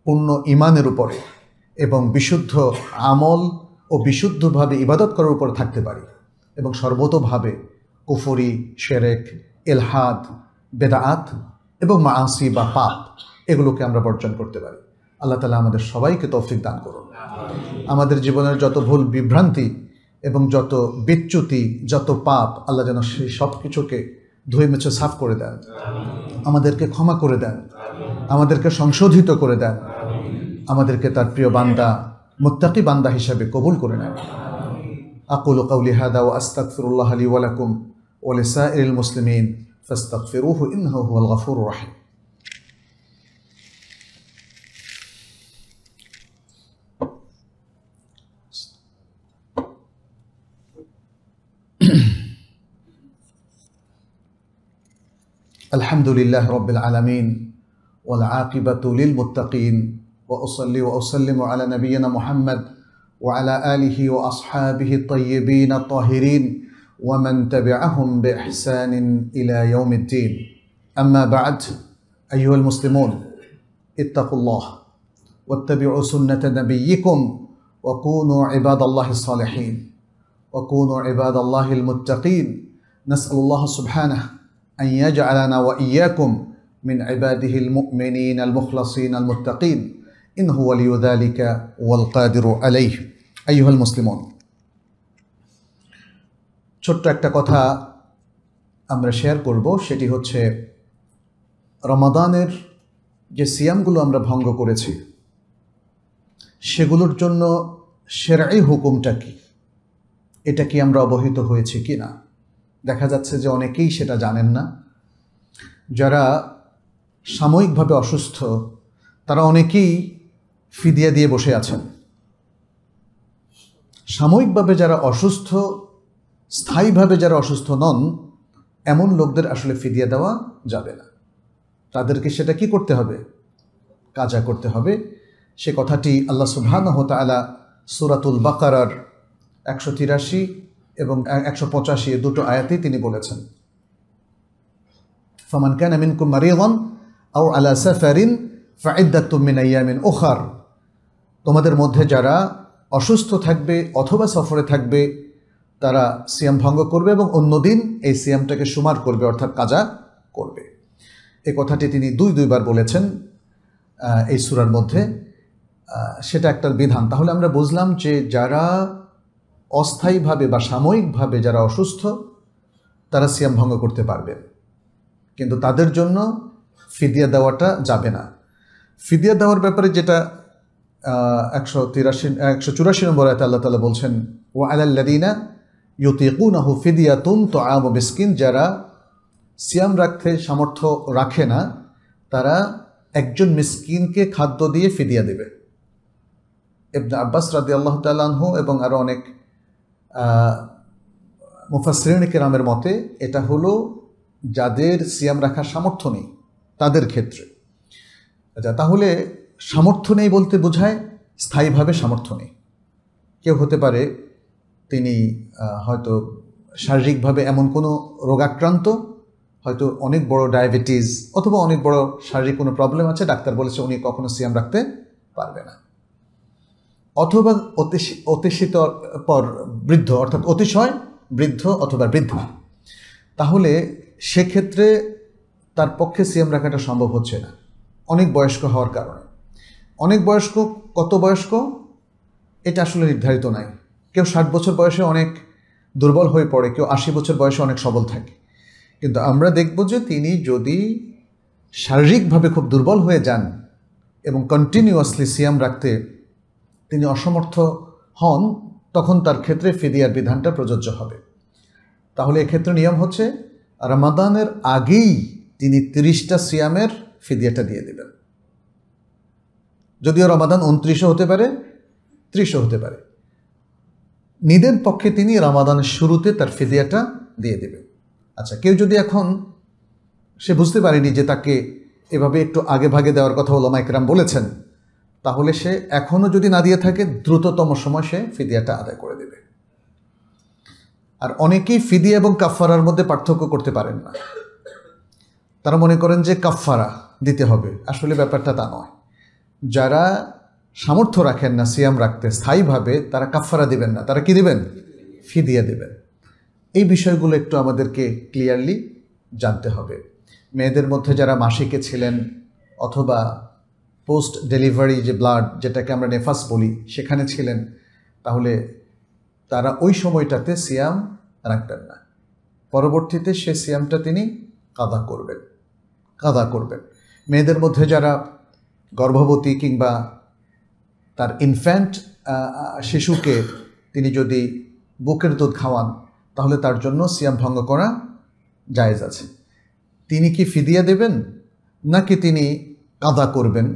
পূর্ণ ইমানের উপরে এবং বিশুদ্ধ আমল ও বিশুদ্ধভাবে ইবাদত করার উপর থাকতে পারি এবং সর্বতভাবে কুফরি শেরেক এলহাদ বেদাত এবং মাসি বা পাপ এগুলোকে আমরা বর্জন করতে পারি আল্লাহ তালা আমাদের সবাইকে তৌফিক দান করুন আমাদের জীবনের যত ভুল বিভ্রান্তি এবং যত বিচ্যুতি যত পাপ আল্লাহ যেন সেই সব কিছুকে ধুয়ে মেছে সাফ করে দেন আমাদেরকে ক্ষমা করে দেন আমাদেরকে সংশোধিত করে দেন আমাদেরকে তার প্রিয় বান্দা মোত্তাকি বান্দা হিসাবে কবুল করে নেন أقول قولي هذا وأستغفر الله لي ولكم ولسائر المسلمين فاستغفروه إنه هو الغفور الرحيم الحمد لله رب العالمين والعاقبة للمتقين وأصلي وأسلم على نبينا محمد وعلى اله واصحابه الطيبين الطاهرين ومن تبعهم باحسان الى يوم الدين اما بعد ايها المسلمون اتقوا الله واتبعوا سنه نبيكم وكونوا عباد الله الصالحين وكونوا عباد الله المتقين نسال الله سبحانه ان يجعلنا واياكم من عباده المؤمنين المخلصين المتقين إنه ولي ذلك والقادر عليه أيها المسلمون ছোট্ট একটা কথা আমরা শেয়ার করব সেটি হচ্ছে রমাদানের যে সিয়ামগুলো আমরা ভঙ্গ করেছি সেগুলোর জন্য সেরাই হুকুমটা কি এটা কি আমরা অবহিত হয়েছি কি না দেখা যাচ্ছে যে অনেকেই সেটা জানেন না যারা সাময়িকভাবে অসুস্থ তারা অনেকেই ফিদিয়া দিয়ে বসে আছেন সাময়িকভাবে যারা অসুস্থ স্থায়ীভাবে যারা অসুস্থ নন এমন লোকদের আসলে ফিদিয়া দেওয়া যাবে না তাদেরকে সেটা কি করতে হবে কাজা করতে হবে সে কথাটি আল্লাহ হত আলা সুরাতুল বাকারার একশো তিরাশি এবং একশো পঁচাশি দুটো আয়াতেই তিনি বলেছেন ফমান ক্যান আমিন কুমারিগন আউ আলা সাফারিন ফাইদ্দাত মিন আইয়ামিন ওখার তোমাদের মধ্যে যারা অসুস্থ থাকবে অথবা সফরে থাকবে তারা সিএম ভঙ্গ করবে এবং অন্যদিন এই সিএমটাকে সুমার করবে অর্থাৎ কাজা করবে এ কথাটি তিনি দুই দুইবার বলেছেন এই সুরার মধ্যে সেটা একটা বিধান তাহলে আমরা বুঝলাম যে যারা অস্থায়ীভাবে বা সাময়িকভাবে যারা অসুস্থ তারা সিএম ভঙ্গ করতে পারবে কিন্তু তাদের জন্য ফিদিয়া দেওয়াটা যাবে না ফিদিয়া দেওয়ার ব্যাপারে যেটা একশো তিরাশি একশো চুরাশি নম্বর আয়তে আল্লাহ তালা বলছেন ও আলাল্লাদিনা ইউতিকুনাহু ফিদিয়া তুন তো আম বিস্কিন যারা সিয়াম রাখতে সামর্থ্য রাখে না তারা একজন মিসকিনকে খাদ্য দিয়ে ফিদিয়া দেবে ইবনা আব্বাস রাদি আল্লাহ তাল্লাহ এবং আরও অনেক মুফাসরিন কেরামের মতে এটা হলো যাদের সিয়াম রাখার সামর্থ্য নেই তাদের ক্ষেত্রে আচ্ছা তাহলে সামর্থ্য নেই বলতে বোঝায় স্থায়ীভাবে সামর্থ্য নেই কেউ হতে পারে তিনি হয়তো শারীরিকভাবে এমন কোনো রোগাক্রান্ত হয়তো অনেক বড় ডায়াবেটিস অথবা অনেক বড় শারীরিক কোনো প্রবলেম আছে ডাক্তার বলেছে উনি কখনো সিএম রাখতে পারবে না অথবা অতিশীত পর বৃদ্ধ অর্থাৎ অতিশয় বৃদ্ধ অথবা বৃদ্ধ তাহলে সেক্ষেত্রে তার পক্ষে সিএম রাখাটা সম্ভব হচ্ছে না অনেক বয়স্ক হওয়ার কারণে অনেক বয়স্ক কত বয়স্ক এটা আসলে নির্ধারিত নাই কেউ ষাট বছর বয়সে অনেক দুর্বল হয়ে পড়ে কেউ আশি বছর বয়সে অনেক সবল থাকে কিন্তু আমরা দেখব যে তিনি যদি শারীরিকভাবে খুব দুর্বল হয়ে যান এবং কন্টিনিউয়াসলি সিয়াম রাখতে তিনি অসমর্থ হন তখন তার ক্ষেত্রে ফিদিয়ার বিধানটা প্রযোজ্য হবে তাহলে এক্ষেত্রে নিয়ম হচ্ছে রামাদানের আগেই তিনি তিরিশটা সিয়ামের ফিদিয়াটা দিয়ে দেবেন যদিও রমাদান উনত্রিশও হতে পারে ত্রিশও হতে পারে নিদের পক্ষে তিনি রমাদান শুরুতে তার ফিদিয়াটা দিয়ে দেবে আচ্ছা কেউ যদি এখন সে বুঝতে পারেনি যে তাকে এভাবে একটু আগে ভাগে দেওয়ার কথা ওলামা একরাম বলেছেন তাহলে সে এখনও যদি না দিয়ে থাকে দ্রুততম সময় সে ফিদিয়াটা আদায় করে দেবে আর অনেকেই ফিদিয়া এবং কাফফারার মধ্যে পার্থক্য করতে পারেন না তারা মনে করেন যে কাফফারা দিতে হবে আসলে ব্যাপারটা তা নয় যারা সামর্থ্য রাখেন না সিয়াম রাখতে স্থায়ীভাবে তারা কাফারা দিবেন না তারা কি দিবেন দিয়ে দেবেন এই বিষয়গুলো একটু আমাদেরকে ক্লিয়ারলি জানতে হবে মেয়েদের মধ্যে যারা মাসিকে ছিলেন অথবা পোস্ট ডেলিভারি যে ব্লাড যেটাকে আমরা নেফাস বলি সেখানে ছিলেন তাহলে তারা ওই সময়টাতে সিয়াম রাখবেন না পরবর্তীতে সে সিয়ামটা তিনি কাদা করবেন কাদা করবেন মেয়েদের মধ্যে যারা গর্ভবতী কিংবা তার ইনফ্যান্ট শিশুকে তিনি যদি বুকের দুধ খাওয়ান তাহলে তার জন্য সিয়াম ভঙ্গ করা জায়েজ আছে তিনি কি ফিদিয়া দেবেন নাকি তিনি কাদা করবেন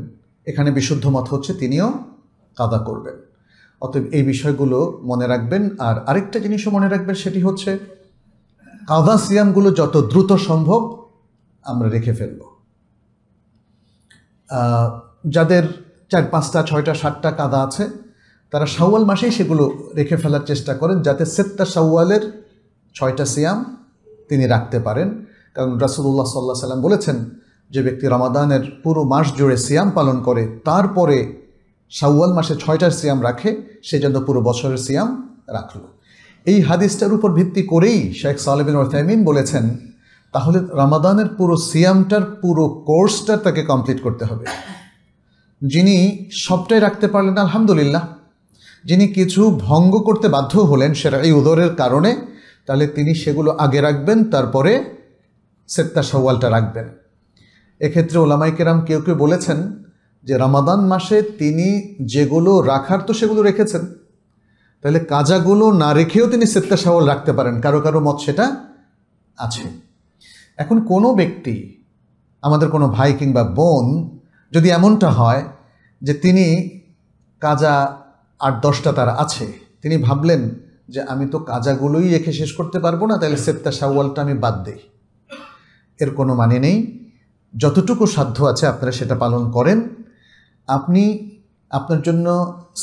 এখানে বিশুদ্ধ মত হচ্ছে তিনিও কাদা করবেন অতএব এই বিষয়গুলো মনে রাখবেন আর আরেকটা জিনিসও মনে রাখবেন সেটি হচ্ছে কাদা সিয়ামগুলো যত দ্রুত সম্ভব আমরা রেখে ফেলব যাদের চার পাঁচটা ছয়টা সাতটা কাদা আছে তারা সাওয়াল মাসেই সেগুলো রেখে ফেলার চেষ্টা করেন যাতে সেত্তা সাওয়ালের ছয়টা সিয়াম তিনি রাখতে পারেন কারণ রাসুল্লাহ সাল্লাহ সাল্লাম বলেছেন যে ব্যক্তি রমাদানের পুরো মাস জুড়ে সিয়াম পালন করে তারপরে সাওয়াল মাসে ছয়টা সিয়াম রাখে সে যেন পুরো বছরের সিয়াম রাখল এই হাদিসটার উপর ভিত্তি করেই শেখ সালেবিন ওরথাইমিন বলেছেন তাহলে রামাদানের পুরো সিয়ামটার পুরো কোর্সটা তাকে কমপ্লিট করতে হবে যিনি সবটাই রাখতে পারলেন আলহামদুলিল্লাহ যিনি কিছু ভঙ্গ করতে বাধ্য হলেন সেটা এই উদরের কারণে তাহলে তিনি সেগুলো আগে রাখবেন তারপরে সেত্তা সওয়ালটা রাখবেন এক্ষেত্রে ওলামাই কেরাম কেউ কেউ বলেছেন যে রামাদান মাসে তিনি যেগুলো রাখার তো সেগুলো রেখেছেন তাহলে কাজাগুলো না রেখেও তিনি সেত্তা সওয়াল রাখতে পারেন কারো কারো মত সেটা আছে এখন কোনো ব্যক্তি আমাদের কোনো ভাই কিংবা বোন যদি এমনটা হয় যে তিনি কাজা আর দশটা তার আছে তিনি ভাবলেন যে আমি তো কাজাগুলোই রেখে শেষ করতে পারবো না তাহলে সেপ্তা সাওয়ালটা আমি বাদ দিই এর কোনো মানে নেই যতটুকু সাধ্য আছে আপনারা সেটা পালন করেন আপনি আপনার জন্য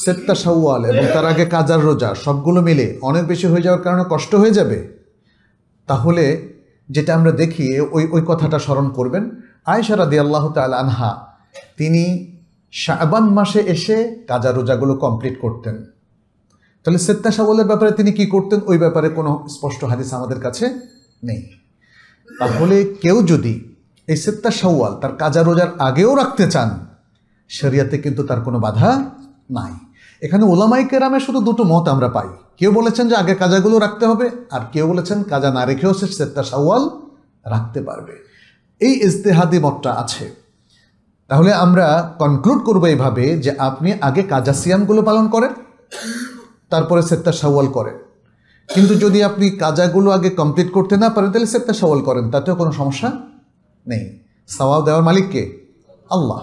সেপ্তা সাওয়াল এবং তার আগে কাজার রোজা সবগুলো মিলে অনেক বেশি হয়ে যাওয়ার কারণে কষ্ট হয়ে যাবে তাহলে যেটা আমরা দেখি ওই ওই কথাটা স্মরণ করবেন আয়েশা রাদি আল্লাহ তাল আনহা তিনি শাবান মাসে এসে কাজা রোজাগুলো কমপ্লিট করতেন তাহলে সেত্তা সাবলের ব্যাপারে তিনি কি করতেন ওই ব্যাপারে কোনো স্পষ্ট হাদিস আমাদের কাছে নেই তাহলে কেউ যদি এই সেত্তা সাওয়াল তার কাজা রোজার আগেও রাখতে চান শরিয়াতে কিন্তু তার কোনো বাধা নাই এখানে ওলামাই কেরামে শুধু দুটো মত আমরা পাই কেউ বলেছেন যে আগে কাজাগুলো রাখতে হবে আর কেউ বলেছেন কাজা না রেখেও সে সেত্তা সাওয়াল রাখতে পারবে এই ইস্তেহাদি মতটা আছে তাহলে আমরা কনক্লুড করবো এইভাবে যে আপনি আগে কাজা সিয়ামগুলো পালন করেন তারপরে সেত্তা সাওয়াল করেন কিন্তু যদি আপনি কাজাগুলো আগে কমপ্লিট করতে না পারেন তাহলে সেপ্তা সওয়াল করেন তাতেও কোনো সমস্যা নেই সওয়াল দেওয়ার মালিককে আল্লাহ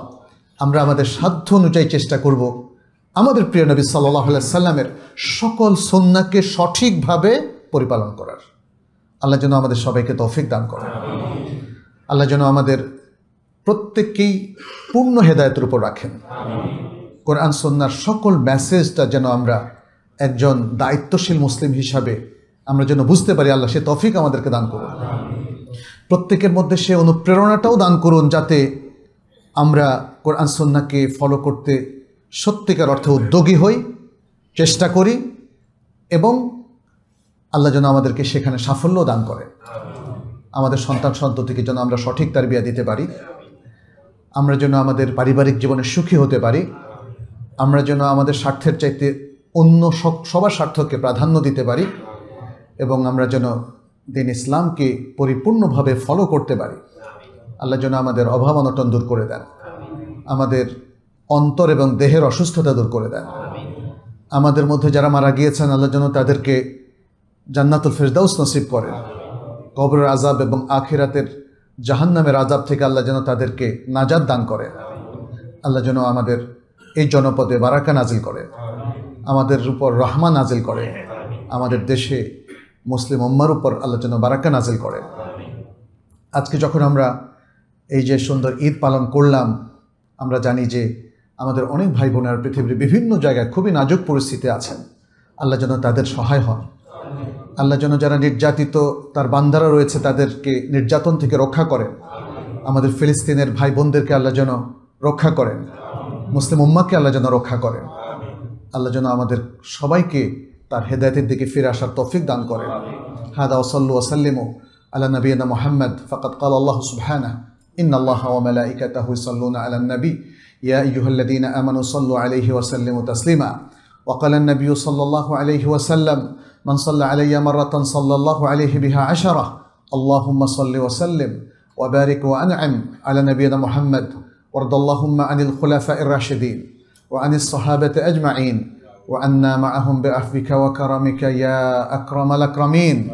আমরা আমাদের সাধ্য অনুযায়ী চেষ্টা করব আমাদের প্রিয় নবী সাল্লাহ সাল্লামের সকল সন্ন্যাকে সঠিকভাবে পরিপালন করার আল্লাহ যেন আমাদের সবাইকে তৌফিক দান করে আল্লাহ যেন আমাদের প্রত্যেককেই পূর্ণ হেদায়তের উপর রাখেন কোরআন সন্ন্যার সকল মেসেজটা যেন আমরা একজন দায়িত্বশীল মুসলিম হিসাবে আমরা যেন বুঝতে পারি আল্লাহ সে তফিক আমাদেরকে দান করুন প্রত্যেকের মধ্যে সে অনুপ্রেরণাটাও দান করুন যাতে আমরা কোরআন সন্নাকে ফলো করতে সত্যিকার অর্থে উদ্যোগী হই চেষ্টা করি এবং আল্লাহ যেন আমাদেরকে সেখানে সাফল্য দান করে আমাদের সন্তান সন্ততিকে যেন আমরা সঠিক তার বিয়া দিতে পারি আমরা যেন আমাদের পারিবারিক জীবনে সুখী হতে পারি আমরা যেন আমাদের স্বার্থের চাইতে অন্য সবার স্বার্থকে প্রাধান্য দিতে পারি এবং আমরা যেন দিন ইসলামকে পরিপূর্ণভাবে ফলো করতে পারি আল্লাহ যেন আমাদের অভাব অনটন দূর করে দেন আমাদের অন্তর এবং দেহের অসুস্থতা দূর করে দেন আমাদের মধ্যে যারা মারা গিয়েছেন আল্লাহ যেন তাদেরকে জান্নাতুল ফেরদাউস নসিব করেন কবরের আজাব এবং আখিরাতের জাহান্নামের আজাব থেকে আল্লাহ যেন তাদেরকে নাজাদ দান করে আল্লাহ যেন আমাদের এই জনপদে বারাকা নাজিল করে আমাদের উপর রহমা নাজিল করে আমাদের দেশে মুসলিম উম্মার উপর আল্লাহ যেন বারাকা নাজিল করে আজকে যখন আমরা এই যে সুন্দর ঈদ পালন করলাম আমরা জানি যে আমাদের অনেক ভাই বোনেরা পৃথিবীর বিভিন্ন জায়গায় খুবই নাজুক পরিস্থিতি আছেন আল্লাহ যেন তাদের সহায় হন আল্লাহ যেন যারা নির্যাতিত তার বান্দারা রয়েছে তাদেরকে নির্যাতন থেকে রক্ষা করেন আমাদের ফিলিস্তিনের ভাই বোনদেরকে আল্লাহ যেন রক্ষা করেন মুসলিম উম্মাকে আল্লাহ যেন রক্ষা করেন আল্লাহ যেন আমাদের সবাইকে তার হেদায়তের দিকে ফিরে আসার তৌফিক দান করেন হাদা ওসল্লু ওসাল্লিমু আল্লাহ নবীনা মোহাম্মদ ফকাত কাল আল্লাহ সুবহানা ইন আল্লাহ ইকাতা হুসল্লুনা আলান নবী يا أيها الذين آمنوا صلوا عليه وسلموا تسليما وقال النبي صلى الله عليه وسلم من صلى علي مرة صلى الله عليه بها عشرة اللهم صل وسلم وبارك وأنعم على نبينا محمد وارض اللهم عن الخلفاء الراشدين وعن الصحابة أجمعين وعنا معهم بعفوك وكرمك يا أكرم الأكرمين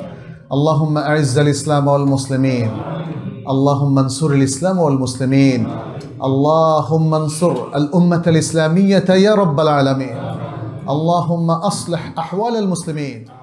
اللهم أعز الإسلام والمسلمين اللهم انصر الإسلام والمسلمين اللهم انصر الأمة الإسلامية يا رب العالمين اللهم أصلح أحوال المسلمين